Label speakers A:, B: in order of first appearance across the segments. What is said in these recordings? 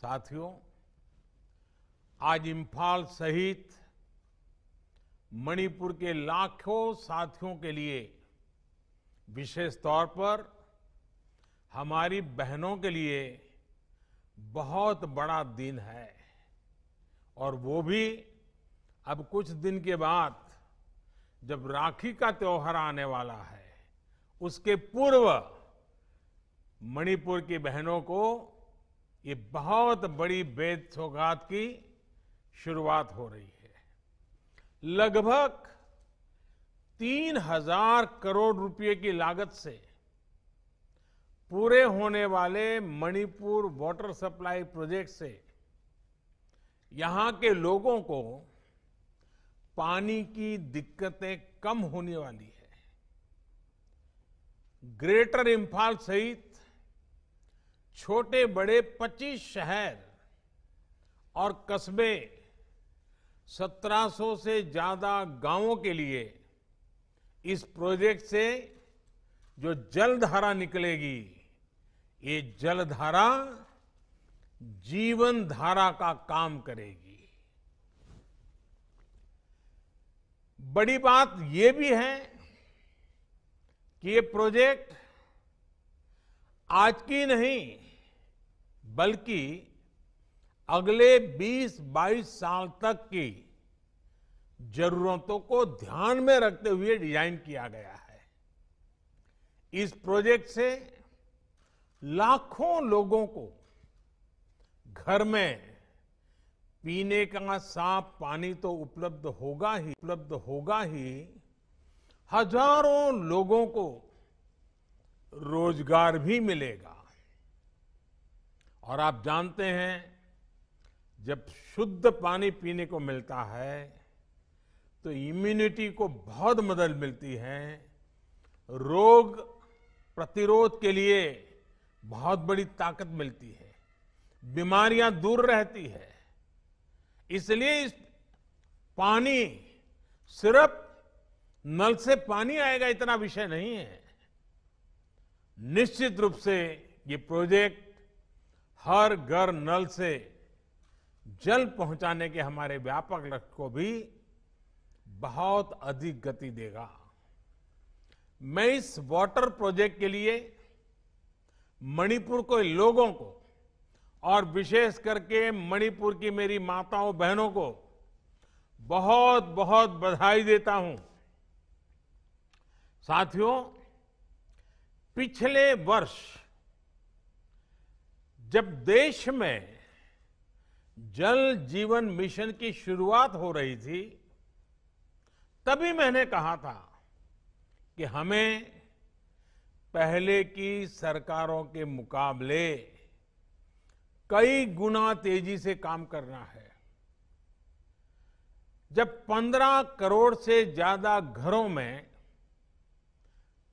A: साथियों आज इम्फाल सहित मणिपुर के लाखों साथियों के लिए विशेष तौर पर हमारी बहनों के लिए बहुत बड़ा दिन है और वो भी अब कुछ दिन के बाद जब राखी का त्यौहार आने वाला है उसके पूर्व मणिपुर की बहनों को ये बहुत बड़ी बेद सौगात की शुरुआत हो रही है लगभग तीन हजार करोड़ रुपए की लागत से पूरे होने वाले मणिपुर वाटर सप्लाई प्रोजेक्ट से यहां के लोगों को पानी की दिक्कतें कम होने वाली है ग्रेटर इम्फाल सहित छोटे बड़े 25 शहर और कस्बे 1700 से ज्यादा गांवों के लिए इस प्रोजेक्ट से जो जलधारा निकलेगी ये जलधारा जीवन धारा का काम करेगी बड़ी बात यह भी है कि ये प्रोजेक्ट आज की नहीं बल्कि अगले 20-22 साल तक की जरूरतों को ध्यान में रखते हुए डिजाइन किया गया है इस प्रोजेक्ट से लाखों लोगों को घर में पीने का साफ पानी तो उपलब्ध होगा ही उपलब्ध होगा ही हजारों लोगों को रोजगार भी मिलेगा और आप जानते हैं जब शुद्ध पानी पीने को मिलता है तो इम्यूनिटी को बहुत मदद मिलती है रोग प्रतिरोध के लिए बहुत बड़ी ताकत मिलती है बीमारियां दूर रहती है इसलिए इस पानी सिर्फ नल से पानी आएगा इतना विषय नहीं है निश्चित रूप से ये प्रोजेक्ट हर घर नल से जल पहुंचाने के हमारे व्यापक लक्ष्य को भी बहुत अधिक गति देगा मैं इस वाटर प्रोजेक्ट के लिए मणिपुर के लोगों को और विशेष करके मणिपुर की मेरी माताओं बहनों को बहुत बहुत बधाई देता हूं साथियों पिछले वर्ष जब देश में जल जीवन मिशन की शुरुआत हो रही थी तभी मैंने कहा था कि हमें पहले की सरकारों के मुकाबले कई गुना तेजी से काम करना है जब 15 करोड़ से ज्यादा घरों में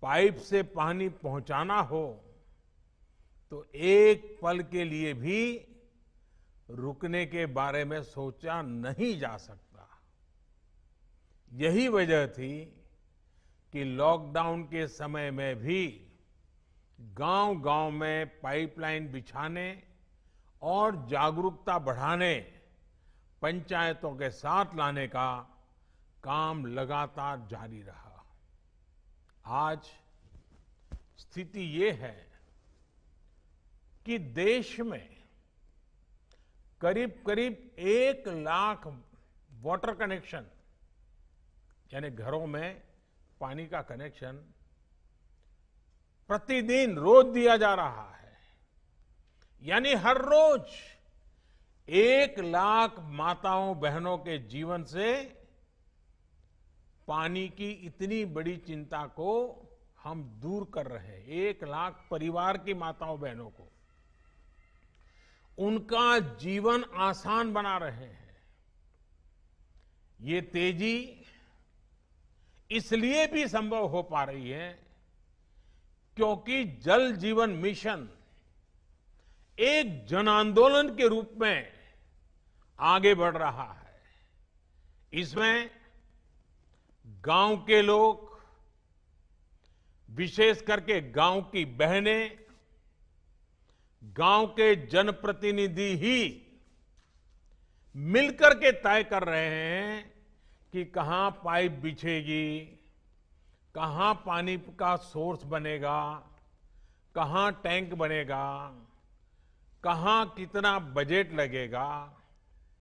A: पाइप से पानी पहुंचाना हो तो एक पल के लिए भी रुकने के बारे में सोचा नहीं जा सकता यही वजह थी कि लॉकडाउन के समय में भी गांव गांव में पाइपलाइन बिछाने और जागरूकता बढ़ाने पंचायतों के साथ लाने का काम लगातार जारी रहा आज स्थिति ये है कि देश में करीब करीब एक लाख वाटर कनेक्शन यानी घरों में पानी का कनेक्शन प्रतिदिन रोज दिया जा रहा है यानी हर रोज एक लाख माताओं बहनों के जीवन से पानी की इतनी बड़ी चिंता को हम दूर कर रहे हैं एक लाख परिवार की माताओं बहनों को उनका जीवन आसान बना रहे हैं ये तेजी इसलिए भी संभव हो पा रही है क्योंकि जल जीवन मिशन एक जन आंदोलन के रूप में आगे बढ़ रहा है इसमें गांव के लोग विशेष करके गांव की बहनें गांव के जनप्रतिनिधि ही मिलकर के तय कर रहे हैं कि कहां पाइप बिछेगी कहां पानी का सोर्स बनेगा कहां टैंक बनेगा कहां कितना बजट लगेगा